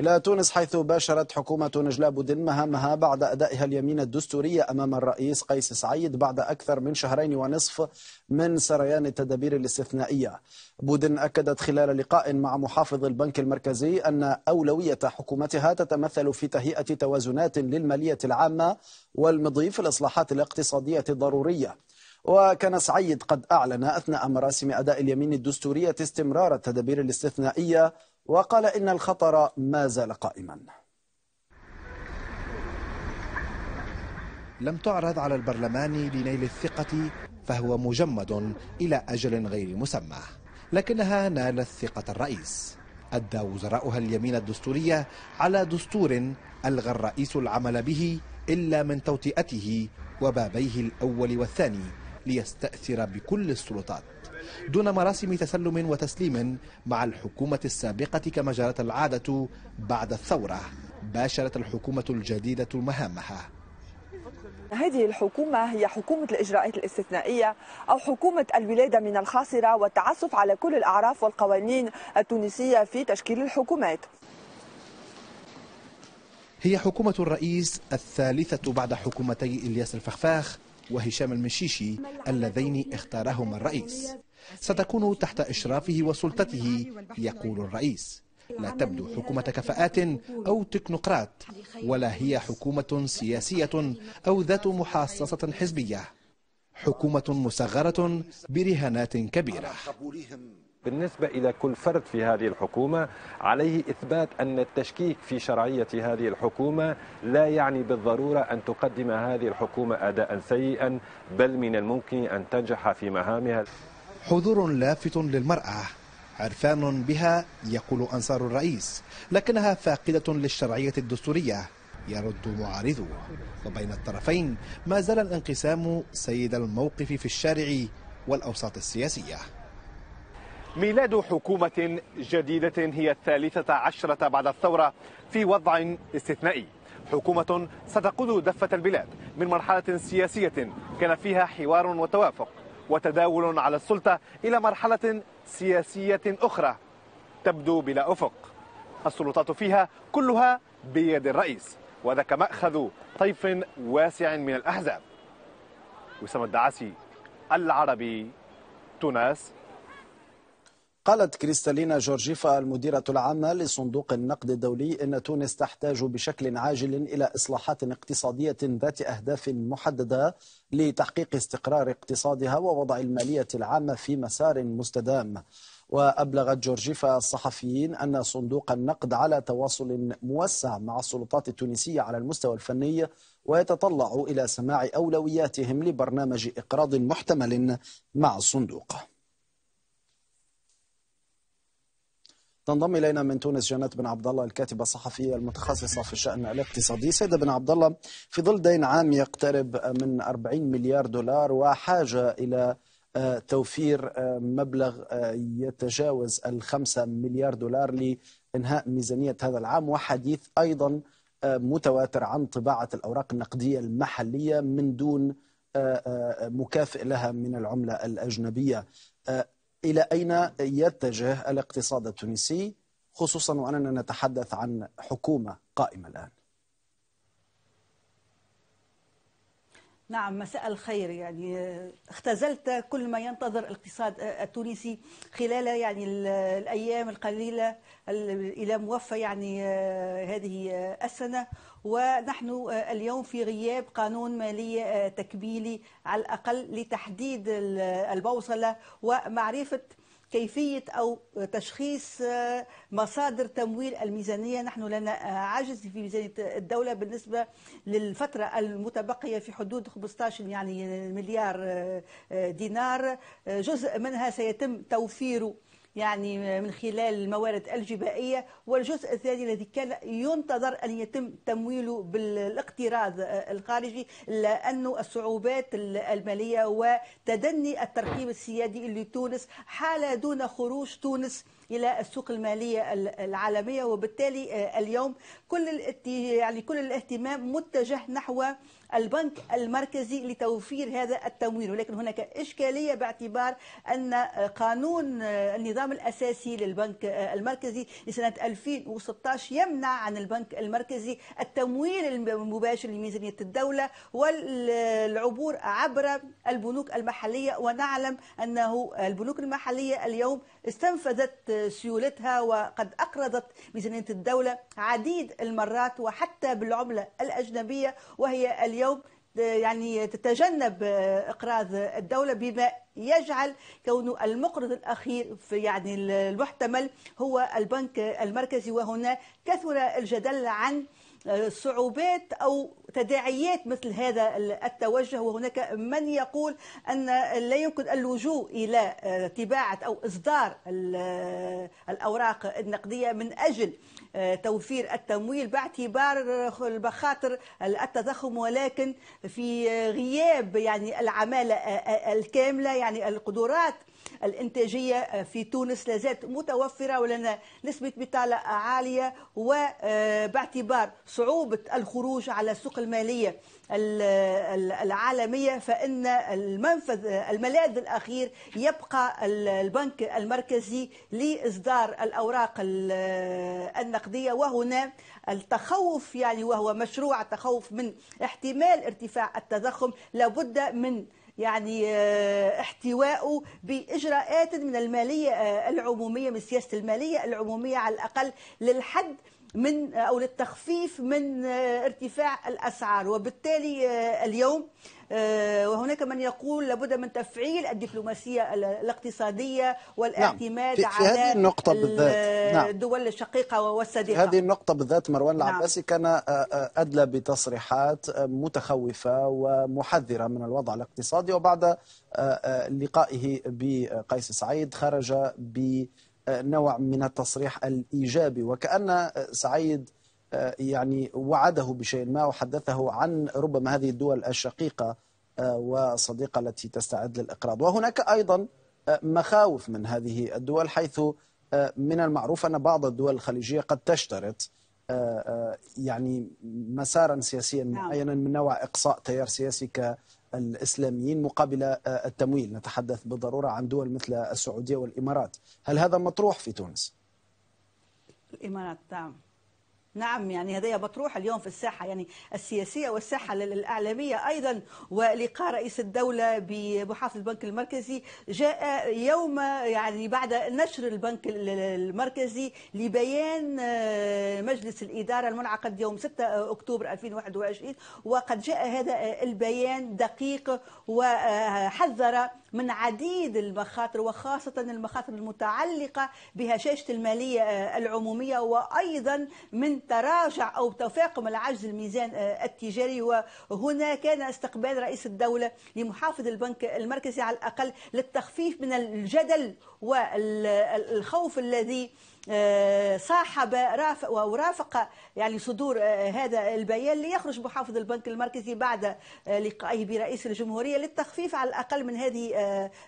إلى تونس حيث باشرت حكومة نجلاء بودين مهامها بعد أدائها اليمين الدستورية أمام الرئيس قيس سعيد بعد أكثر من شهرين ونصف من سريان التدابير الاستثنائية بودن أكدت خلال لقاء مع محافظ البنك المركزي أن أولوية حكومتها تتمثل في تهيئة توازنات للمالية العامة والمضي في الإصلاحات الاقتصادية الضرورية وكان سعيد قد أعلن أثناء مراسم أداء اليمين الدستورية استمرار التدابير الاستثنائية وقال إن الخطر ما زال قائما لم تعرض على البرلمان لنيل الثقة فهو مجمد إلى أجل غير مسمى لكنها نالت ثقة الرئيس أدى وزراؤها اليمين الدستورية على دستور ألغى الرئيس العمل به إلا من توطئته وبابيه الأول والثاني ليستأثر بكل السلطات دون مراسم تسلم وتسليم مع الحكومة السابقة كما جرت العادة بعد الثورة باشرت الحكومة الجديدة مهامها هذه الحكومة هي حكومة الإجراءات الاستثنائية أو حكومة الولادة من الخاصرة والتعسف على كل الأعراف والقوانين التونسية في تشكيل الحكومات هي حكومة الرئيس الثالثة بعد حكومتي إلياس الفخفاخ وهشام المشيشي اللذين اختارهما الرئيس ستكون تحت إشرافه وسلطته يقول الرئيس لا تبدو حكومة كفاءات أو تكنوقراط ولا هي حكومة سياسية أو ذات محاصصة حزبية حكومة مصغرة برهانات كبيرة بالنسبة إلى كل فرد في هذه الحكومة عليه إثبات أن التشكيك في شرعية هذه الحكومة لا يعني بالضرورة أن تقدم هذه الحكومة أداء سيئا بل من الممكن أن تنجح في مهامها حضور لافت للمرأة عرفان بها يقول أنصار الرئيس لكنها فاقدة للشرعية الدستورية يرد معارضه وبين الطرفين ما زال الانقسام سيد الموقف في الشارع والأوساط السياسية ميلاد حكومة جديدة هي الثالثة عشرة بعد الثورة في وضع استثنائي حكومة ستقود دفة البلاد من مرحلة سياسية كان فيها حوار وتوافق وتداول على السلطة إلى مرحلة سياسية أخرى تبدو بلا أفق السلطات فيها كلها بيد الرئيس وهذا كمأخذ طيف واسع من الأحزاب وسام الدعاسي العربي تونس قالت كريستالينا جورجيفا المديرة العامة لصندوق النقد الدولي إن تونس تحتاج بشكل عاجل إلى إصلاحات اقتصادية ذات أهداف محددة لتحقيق استقرار اقتصادها ووضع المالية العامة في مسار مستدام وأبلغت جورجيفا الصحفيين أن صندوق النقد على تواصل موسع مع السلطات التونسية على المستوى الفني ويتطلع إلى سماع أولوياتهم لبرنامج إقراض محتمل مع الصندوق تنضم الينا من تونس جنات بن عبد الله الكاتبه الصحفيه المتخصصه في الشان الاقتصادي. سيده بن عبد الله في ظل دين عام يقترب من 40 مليار دولار وحاجه الى توفير آه، مبلغ آه، يتجاوز الخمسة مليار دولار لإنهاء ميزانية هذا العام وحديث أيضا آه، متواتر عن طباعة الأوراق النقدية المحلية من دون مكافئ لها من العملة الأجنبية إلى أين يتجه الاقتصاد التونسي خصوصا وأننا نتحدث عن حكومة قائمة الآن نعم مساء الخير يعني آه، اختزلت كل ما ينتظر الاقتصاد آه، التونسي خلال يعني الايام القليله الى موفى يعني آه، هذه السنه ونحن اليوم في غياب قانون مالي تكبيلي على الاقل لتحديد البوصله ومعرفه كيفية أو تشخيص آه، مصادر تمويل الميزانية نحن لنا آه، عجز في ميزانية الدولة بالنسبة للفترة المتبقية في حدود 15 يعني مليار آه، دينار جزء منها سيتم توفيره يعني من خلال الموارد الجبائية والجزء الثاني الذي كان ينتظر أن يتم تمويله بالاقتراض آه، الخارجي لأنه الصعوبات المالية وتدني الترحيب السيادي لتونس حال دون خروج تونس الى السوق الماليه العالميه وبالتالي آه، اليوم كل يعني كل الاهتمام متجه نحو البنك المركزي لتوفير هذا التمويل ولكن هناك إشكالية باعتبار أن آه، قانون آه، النظام الأساسي للبنك المركزي لسنة 2016 يمنع عن البنك المركزي التمويل المباشر لميزانية الدولة والعبور عبر البنوك المحلية ونعلم أنه البنوك المحلية اليوم استنفذت سيولتها وقد أقرضت ميزانية الدولة عديد المرات وحتى بالعملة الأجنبية وهي اليوم يعني تتجنب آه، اقراض الدوله بما يجعل كون المقرض الاخير في يعني المحتمل هو البنك المركزي وهنا كثر الجدل عن صعوبات أو تداعيات مثل هذا التوجه وهناك من يقول أن لا يمكن اللجوء إلى آه، طباعة أو إصدار آه، الأوراق النقدية من أجل توفير التمويل باعتبار المخاطر التضخم ولكن في غياب يعني العمالة الكاملة يعني القدرات الإنتاجية في تونس لازالت متوفرة ولنا نسبة بطالة عالية وباعتبار صعوبة الخروج على السوق المالية العالمية فإن المنفذ الملاذ الأخير يبقى البنك المركزي لإصدار الأوراق النقدية النقدية وهنا التخوف يعني وهو مشروع التخوف من احتمال ارتفاع التضخم لابد من يعني آه، احتواءه باجراءات من الماليه آه، العموميه من سياسه الماليه العموميه على الاقل للحد من آه، او للتخفيف من ارتفاع الاسعار وبالتالي اليوم آه، وهناك من يقول لابد من تفعيل الدبلوماسية الاقتصادية نعم. والاعتماد نعم. في على هذه النقطة بالذات نعم. الدول الشقيقة والصديقة هذه النقطة بالذات مروان العباسي نعم. كان آه، آه، أدلى بتصريحات متخوفة ومحذرة من الوضع الاقتصادي وبعد لقائه بقيس سعيد خرج ب نوع من التصريح الايجابي وكان سعيد آه، يعني وعده بشيء ما وحدثه عن ربما هذه الدول الشقيقة آه، والصديقة التي تستعد للإقراض وهناك أيضا آه، مخاوف من هذه الدول حيث من المعروف أن بعض الدول الخليجية قد تشترط يعني مسارا سياسيا نعم. معينا من نوع إقصاء تيار سياسي كالإسلاميين مقابل التمويل نتحدث بالضروره عن دول مثل السعوديه والامارات هل هذا مطروح في تونس الامارات نعم نعم يعني هدايا بتروح اليوم في الساحة يعني السياسية والساحة الإعلامية أيضا ولقاء رئيس الدولة بمحافظ البنك المركزي جاء يوم يعني بعد نشر البنك المركزي لبيان آه، مجلس الإدارة المنعقد يوم 6 أكتوبر 2021 وقد جاء هذا البيان دقيق وحذر من عديد المخاطر وخاصة المخاطر المتعلقة بهشاشة المالية آه، العمومية وأيضا من تراجع أو تفاقم العجز الميزان آه، التجاري وهنا كان استقبال رئيس الدولة لمحافظ البنك المركزي على الأقل للتخفيف من الجدل والخوف الذي آه، صاحب رافق ورافق يعني صدور آه، هذا البيان ليخرج محافظ البنك المركزي بعد آه، لقائه برئيس الجمهوريه للتخفيف على الاقل من هذه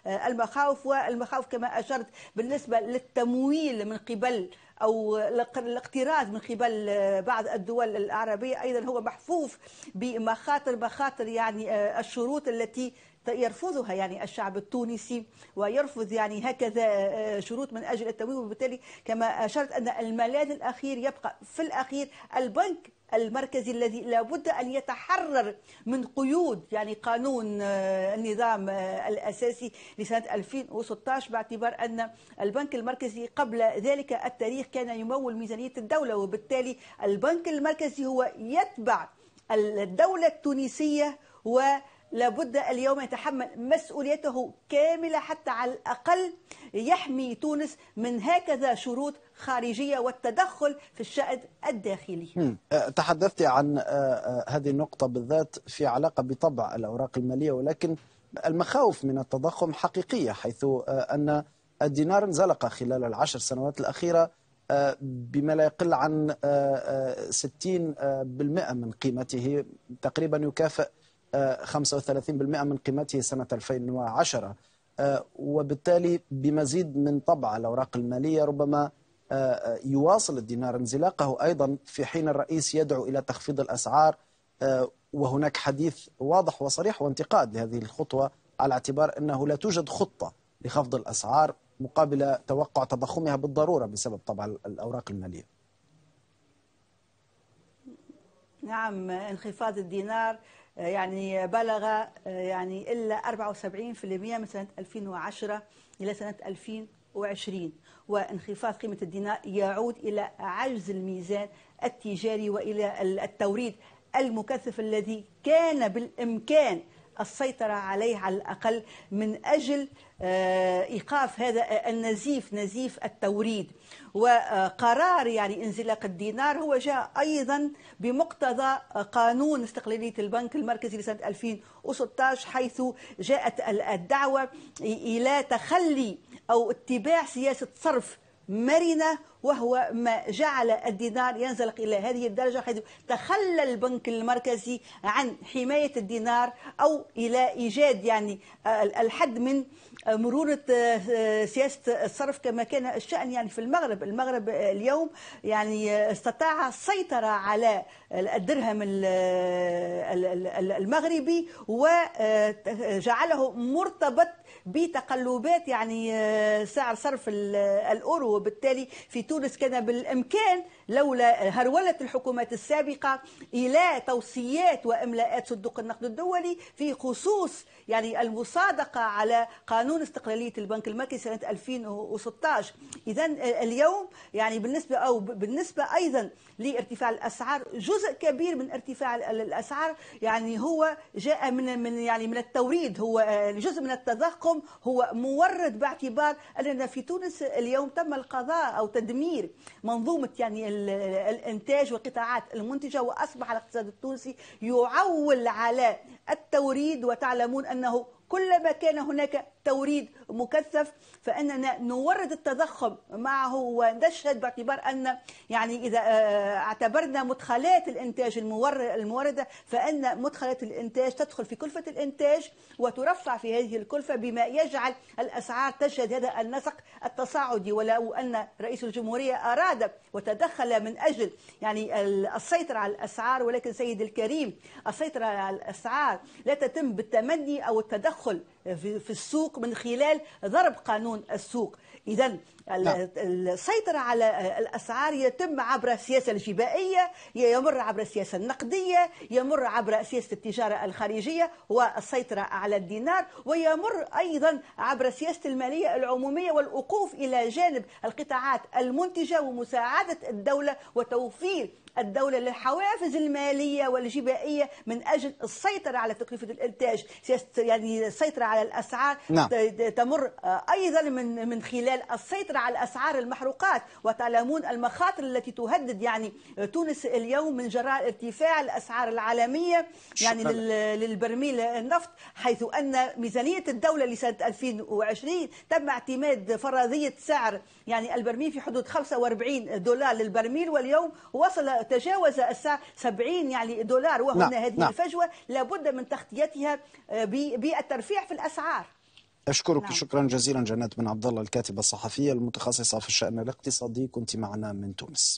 المخاوف والمخاوف كما اشرت بالنسبه للتمويل من قبل او الاقتراض من قبل بعض الدول العربيه ايضا هو محفوف بمخاطر مخاطر يعني الشروط التي يرفضها يعني الشعب التونسي ويرفض يعني هكذا آه، آه، شروط من اجل التمويل وبالتالي كما اشرت ان الملاذ الاخير يبقى في الاخير البنك المركزي الذي لابد ان يتحرر من قيود يعني قانون آه، النظام الاساسي لسنه 2016 باعتبار ان البنك المركزي قبل ذلك التاريخ كان يمول ميزانيه الدوله وبالتالي البنك المركزي هو يتبع الدوله التونسيه و لابد اليوم يتحمل مسؤوليته كاملة حتى على الأقل يحمي تونس من هكذا شروط خارجية والتدخل في الشأن الداخلي أه، تحدثت عن أه، أه، هذه النقطة بالذات في علاقة بطبع الأوراق المالية ولكن المخاوف من التضخم حقيقية حيث أن الدينار انزلق خلال العشر سنوات الأخيرة بما لا يقل عن 60% من قيمته تقريبا يكافئ 35% من قيمته سنة 2010 آه، وبالتالي بمزيد من طبع الأوراق المالية ربما آه، آه، يواصل الدينار انزلاقه أيضا في حين الرئيس يدعو إلى تخفيض الأسعار وهناك حديث واضح وصريح وانتقاد لهذه الخطوة على اعتبار أنه لا توجد خطة لخفض الأسعار مقابل توقع تضخمها بالضرورة بسبب طبع الأوراق المالية نعم انخفاض الدينار يعني بلغ يعني إلا 74% من سنة 2010 إلى سنة 2020 وانخفاض قيمة الدينار يعود إلى عجز الميزان التجاري وإلى التوريد المكثف الذي كان بالإمكان السيطرة عليه على الأقل من أجل آه، ايقاف هذا آه، النزيف نزيف التوريد وقرار يعني انزلاق الدينار هو جاء ايضا بمقتضى آه، قانون استقلاليه البنك المركزي لسنه 2016 حيث جاءت الدعوه الى تخلي او اتباع سياسه صرف مرنة وهو ما جعل الدينار ينزلق إلى هذه الدرجة حيث تخلى البنك المركزي عن حماية الدينار أو إلى إيجاد يعني آه، الحد من آه، مرورة آه، سياسة الصرف كما كان الشأن يعني في المغرب المغرب اليوم يعني استطاع السيطرة على الدرهم المغربي وجعله مرتبط بتقلبات يعني آه، سعر صرف الأورو وبالتالي في تونس كان بالإمكان لولا هرولة الحكومات السابقة إلى توصيات وإملاءات صندوق النقد الدولي في خصوص يعني المصادقة على قانون استقلالية البنك المركزي سنة 2016 إذا آه، اليوم يعني بالنسبة أو بالنسبة أيضا لارتفاع الأسعار جزء كبير من ارتفاع الأسعار يعني هو جاء من من يعني من التوريد هو آه، جزء من التضخم حقهم هو مورد باعتبار أننا في تونس اليوم تم القضاء أو تدمير منظومة يعني الإنتاج والقطاعات المنتجة وأصبح الاقتصاد التونسي يعول على التوريد وتعلمون أنه كلما كان هناك توريد مكثف فاننا نورد التضخم معه ونشهد باعتبار ان يعني اذا آه، اعتبرنا مدخلات الانتاج المورده فان مدخلات الانتاج تدخل في كلفه الانتاج وترفع في هذه الكلفه بما يجعل الاسعار تشهد هذا النسق التصاعدي ولو ان رئيس الجمهوريه اراد وتدخل من اجل يعني السيطره على الاسعار ولكن سيد الكريم السيطره على الاسعار لا تتم بالتمني او التدخل في السوق من خلال ضرب قانون السوق اذا نعم. السيطره على الاسعار يتم عبر السياسه الجبائيه يمر عبر السياسه النقديه يمر عبر سياسه التجاره الخارجيه والسيطره على الدينار ويمر ايضا عبر سياسه الماليه العموميه والوقوف الى جانب القطاعات المنتجه ومساعده الدوله وتوفير الدولة للحوافز المالية والجبائية من أجل السيطرة على تكلفة الإنتاج يعني السيطرة على الأسعار نعم. تمر آه، أيضا من من خلال السيطرة على أسعار المحروقات وتعلمون المخاطر التي تهدد يعني تونس اليوم من جراء ارتفاع الأسعار العالمية يعني للبرميل النفط حيث أن ميزانية الدولة لسنة 2020 تم اعتماد فرضية سعر يعني البرميل في حدود 45 دولار للبرميل واليوم وصل تجاوز الساعة 70 يعني دولار وهنا نعم. هذه نعم. الفجوة لابد من تغطيتها آه، بالترفيع في الأسعار أشكرك نعم. شكرا جزيلا جنات بن عبد الله الكاتبة الصحفية المتخصصة في الشأن الاقتصادي كنت معنا من تونس